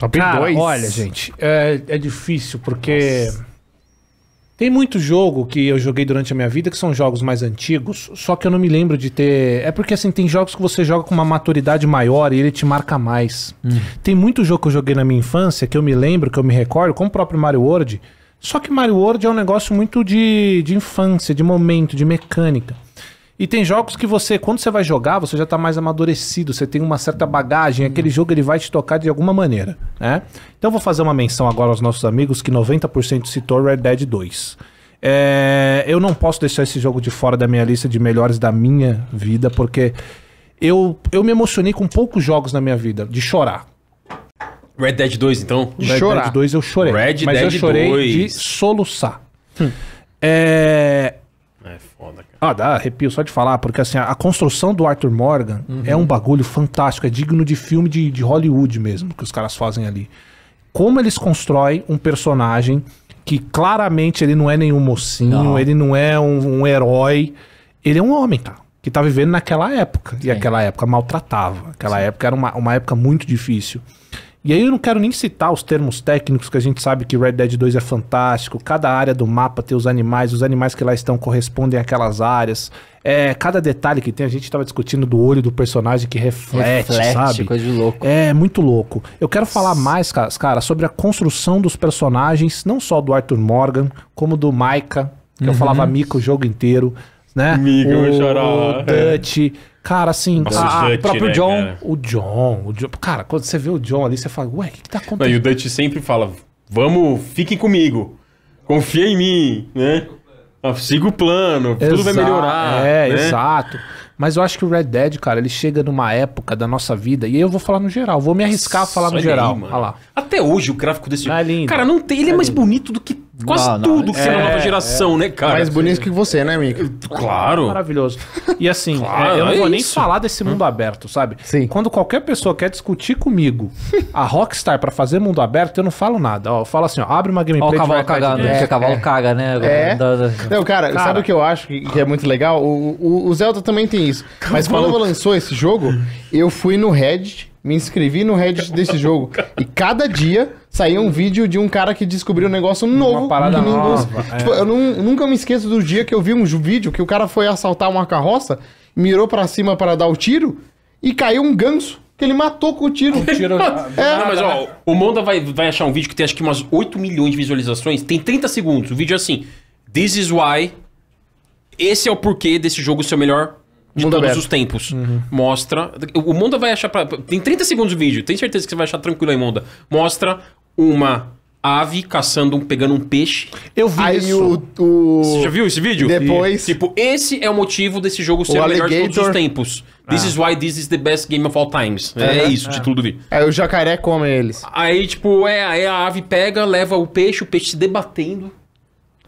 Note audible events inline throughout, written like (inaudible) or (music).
Top 2. Olha, gente, é, é difícil porque. Nossa. Tem muito jogo que eu joguei durante a minha vida que são jogos mais antigos, só que eu não me lembro de ter. É porque assim, tem jogos que você joga com uma maturidade maior e ele te marca mais. Hum. Tem muito jogo que eu joguei na minha infância que eu me lembro, que eu me recordo, como o próprio Mario World. Só que Mario World é um negócio muito de, de infância, de momento, de mecânica. E tem jogos que você, quando você vai jogar, você já está mais amadurecido, você tem uma certa bagagem, uhum. aquele jogo ele vai te tocar de alguma maneira, né? Então vou fazer uma menção agora aos nossos amigos que 90% citou Red Dead 2. É, eu não posso deixar esse jogo de fora da minha lista de melhores da minha vida, porque eu, eu me emocionei com poucos jogos na minha vida, de chorar. Red Dead 2, então? De Red chorar. Dead 2 eu chorei. Red mas Dead eu chorei 2. de soluçar. Hum. É, é foda, cara. Ah, dá arrepio só de falar, porque assim, a, construção do Arthur Morgan uhum. é um bagulho fantástico, é digno de filme de, de Hollywood mesmo, que os caras fazem ali. Como eles constroem um personagem que claramente ele não é nenhum mocinho, não. ele não é um, um, herói, ele é um homem, tá que tá vivendo naquela época. Sim. E aquela época maltratava. Aquela Sim. época era uma, uma época muito difícil. E aí eu não quero nem citar os termos técnicos que a gente sabe que Red Dead 2 é fantástico. Cada área do mapa tem os animais, os animais que lá estão correspondem àquelas áreas. É, cada detalhe que tem, a gente estava discutindo do olho do personagem que reflete, reflete, sabe? coisa de louco. É, muito louco. Eu quero falar mais, cara, sobre a construção dos personagens, não só do Arthur Morgan, como do Maika que uhum. eu falava Mika o jogo inteiro né? Amigo, o, chorar. O né? Dutch. Cara, assim, Nossa, a, o próprio né, John, cara? o John, o John. Cara, quando você vê o John ali, você fala, ué, o que, que tá acontecendo? Não, e o Dutch sempre fala, vamos, fiquem comigo, confia em mim, né? Ah, siga o plano, tudo vai melhorar. É, né? exato. Mas eu acho que o Red Dead, cara, ele chega numa época da nossa vida, e eu vou falar no geral, vou me arriscar a falar Só no geral. Aí, Até hoje o gráfico desse é lindo. Cara, não tem, ele é, é mais lindo. bonito do que Quase não, não. tudo é, que é, nova geração, né, é. né, cara? Mais bonito que você, né, Mico? É, claro. Maravilhoso. E assim, (laughs) claro, é, eu não vou nem falar desse mundo hum? aberto, sabe? Sim. Quando qualquer pessoa quer discutir comigo a Rockstar para fazer mundo aberto, eu não falo nada. eu falo assim, ó, abre uma gameplay... Ó, o cavalo cagando, né? É, cavalo caga, né? É. Não, cara, cara, sabe o que eu acho que, que é muito legal? O, o, o, Zelda também tem isso. Mas quando lançou esse jogo, eu fui no Reddit, me inscrevi no Reddit desse jogo. E cada dia saiu um vídeo de um cara que descobriu um negócio novo. Uma parada nova. É. Tipo, eu, não, eu nunca me esqueço do dia que eu vi um vídeo que o cara foi assaltar uma carroça, mirou para cima para dar o tiro e caiu um ganso que ele matou com o tiro. O tiro... (laughs) é. Não, mas ó, o Monda vai, vai achar um vídeo que tem acho que umas 8 milhões de visualizações, tem 30 segundos. O vídeo é assim: This is why. Esse é o porquê desse jogo ser o melhor de mundo todos aberto. os tempos. Uhum. Mostra. O Monda vai achar. Pra, tem 30 segundos o vídeo, tem certeza que você vai achar tranquilo aí, Monda. Mostra uma ave caçando, um, pegando um peixe. Eu vi Aí isso. O, o... Você já viu esse vídeo? Depois. tipo, esse é o motivo desse jogo ser o, o melhor de todos os tempos. This ah. is why this is the best game of all times. É, é isso, é. título do vídeo. o jacaré come eles. Aí, tipo, é, aí a ave pega, leva o peixe, o peixe se debatendo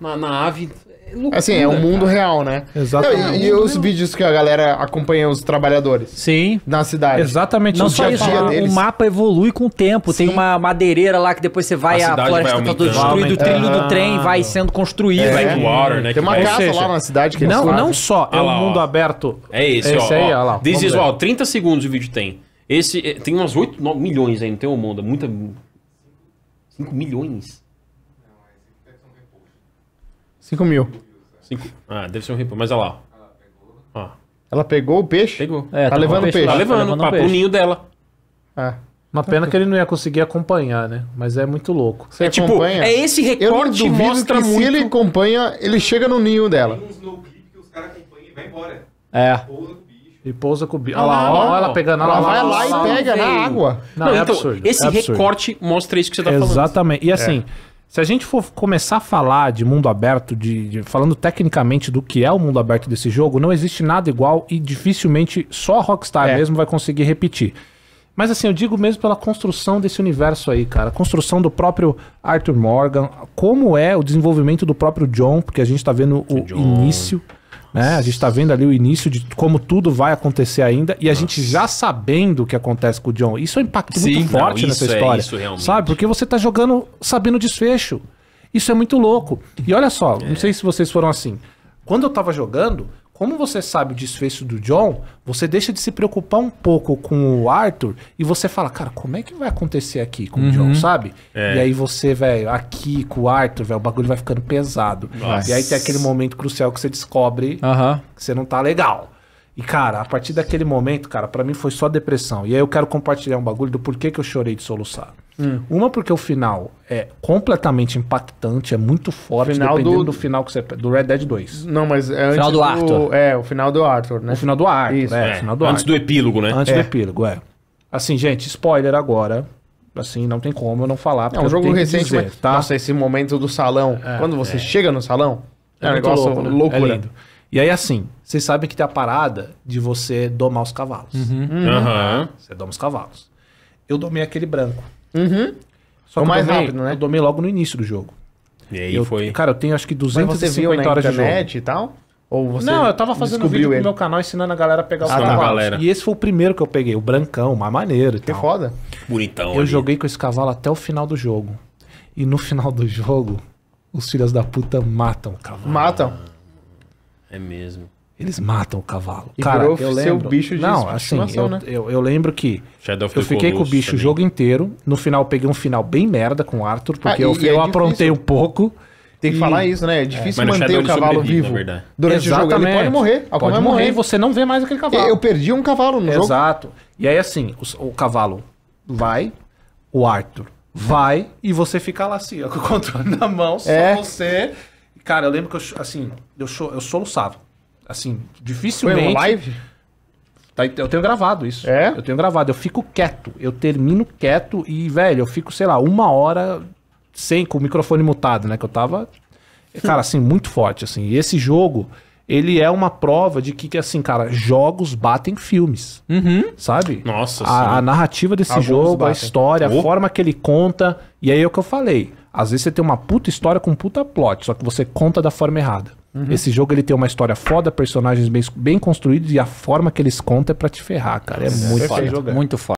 na, na ave. Loucura, assim, é o um mundo cara. real, né? Exatamente. E, e os vídeos que a galera acompanha os trabalhadores. Sim. Na cidade. Exatamente. Não só isso, o mapa evolui com o tempo. Sim. Tem uma madeireira lá que depois você vai, a, a floresta vai tá toda destruída, o trilho do trem vai sendo construído. É. water né? Tem uma vai... casa seja, lá na cidade que Não, não só. É ah um mundo ó. aberto. É esse, esse ó. Aí, ó. lá, This is, ó, 30 segundos o vídeo tem. Esse é, tem umas 8, 9 milhões aí, não tem o mundo. É muita... 5 milhões? 5 mil. Cinco... Ah, deve ser um ripão, mas olha lá. Ó. Ela pegou o peixe? Pegou. É, tá, tá levando o peixe. peixe. Tá levando, tá levando o ninho dela. É. Uma pena que ele não ia conseguir acompanhar, né? Mas é muito louco. Você é, tipo, acompanha? é esse recorte eu mostra que muito. Se ele acompanha, ele chega no ninho dela. que os caras acompanham e vai embora. É. E pousa com o bicho. Olha lá, ah, olha ela, ela pegando. Ela, vai lá, e pega na água. Não, não é então, absurdo. Esse é absurdo. recorte mostra isso que você tá falando. Exatamente. E assim, é. Se a gente for começar a falar de mundo aberto, de, de, falando tecnicamente do que é o mundo aberto desse jogo, não existe nada igual e dificilmente só a Rockstar é. mesmo vai conseguir repetir. Mas assim, eu digo mesmo pela construção desse universo aí, cara. A construção do próprio Arthur Morgan, como é o desenvolvimento do próprio John, porque a gente tá vendo o John. início. Né? A gente está vendo ali o início de como tudo vai acontecer ainda e a Nossa. gente já sabendo o que acontece com o John. Isso é um impacto Sim, muito forte não, nessa é história. É isso, realmente. Sabe? Porque você está jogando sabendo o desfecho. Isso é muito louco. E olha só, é. não sei se vocês foram assim. Quando eu estava jogando, como você sabe o desfecho do John, você deixa de se preocupar um pouco com o Arthur e você fala, cara, como é que vai acontecer aqui com uhum. o John, uhum. sabe? É. E aí você, velho, aqui com o Arthur, velho, o bagulho vai ficando pesado. Nossa. E aí tem aquele momento crucial que você descobre uhum. que você não tá legal. E, cara, a partir daquele momento, cara, para mim foi só depressão. E aí eu quero compartilhar um bagulho do porquê que eu chorei de soluçar. Hum. Uma porque o final é completamente impactante, é muito forte, final dependendo do... do final que você... Do Red Dead 2. Não, mas é antes final do, do... Arthur. É, o final do Arthur, né? O final do Arthur, Isso, é, é. Final do antes Arthur. do epílogo, né? Antes é. do epílogo, é. Assim, gente, spoiler agora. Assim, não tem como eu não falar. É um jogo recente, dizer, mas... Tá? Nossa, esse momento do salão. É, quando você é. chega no salão, é, é um negócio louco, né? É loucura. E aí, assim, vocês sabem que tem a parada de você domar os cavalos. Uhum. Uhum. Uhum. Você doma os cavalos. Eu domei aquele branco. Uhum. Só que mais eu domei, rápido, né? Eu domei logo no início do jogo. E aí eu, foi. Cara, eu tenho acho que 250 Mas você viu na horas internet de jogo. e tal? Ou você Não, eu tava fazendo vídeo ele? no meu canal ensinando a galera a pegar os cavalos. E esse foi o primeiro que eu peguei, o brancão, mais maneiro. E que tal. foda. Bonitão. Eu ali. joguei com esse cavalo até o final do jogo. E no final do jogo, os filhos da puta matam o cavalo. Matam. É mesmo. Eles matam o cavalo. E Cara, eu lembro. bicho de Não, assim, eu, né? eu, eu, lembro que Shadow eu fiquei com o bicho também. o jogo inteiro. No final, peguei um final bem merda com o Arthur, porque ah, eu, e eu é aprontei um pouco. Tem que e... falar isso, né? É difícil é, manter o cavalo vivo durante Exatamente. o jogo. Ele pode morrer. Pode morrer, morrer e você não vê mais aquele cavalo. Eu perdi um cavalo no Exato. jogo. Exato. E aí, assim, o, o, cavalo vai, o Arthur vai, e você fica lá assim, (laughs) com o controle na mão, só é. você. Cara, eu lembro que eu, assim, eu, eu soluçava. Assim, dificilmente. Foi uma live? Tá, eu tenho gravado isso. É? Eu tenho gravado. Eu fico quieto. Eu termino quieto e, velho, eu fico, sei lá, uma hora sem, com o microfone mutado, né? Que eu tava. Cara, assim, muito forte, assim. E esse jogo, ele é uma prova de que, que assim, cara, jogos batem filmes. Uhum. Sabe? Nossa a, a narrativa desse Alguns jogo, batem. a história, oh. a forma que ele conta. E aí é o que eu falei. Às vezes você tem uma puta história com um puta plot, só que você conta da forma errada. Uhum. Esse jogo ele tem uma história foda, personagens bem, bem construídos e a forma que eles contam é pra te ferrar, cara. É, é muito foda. Muito foda.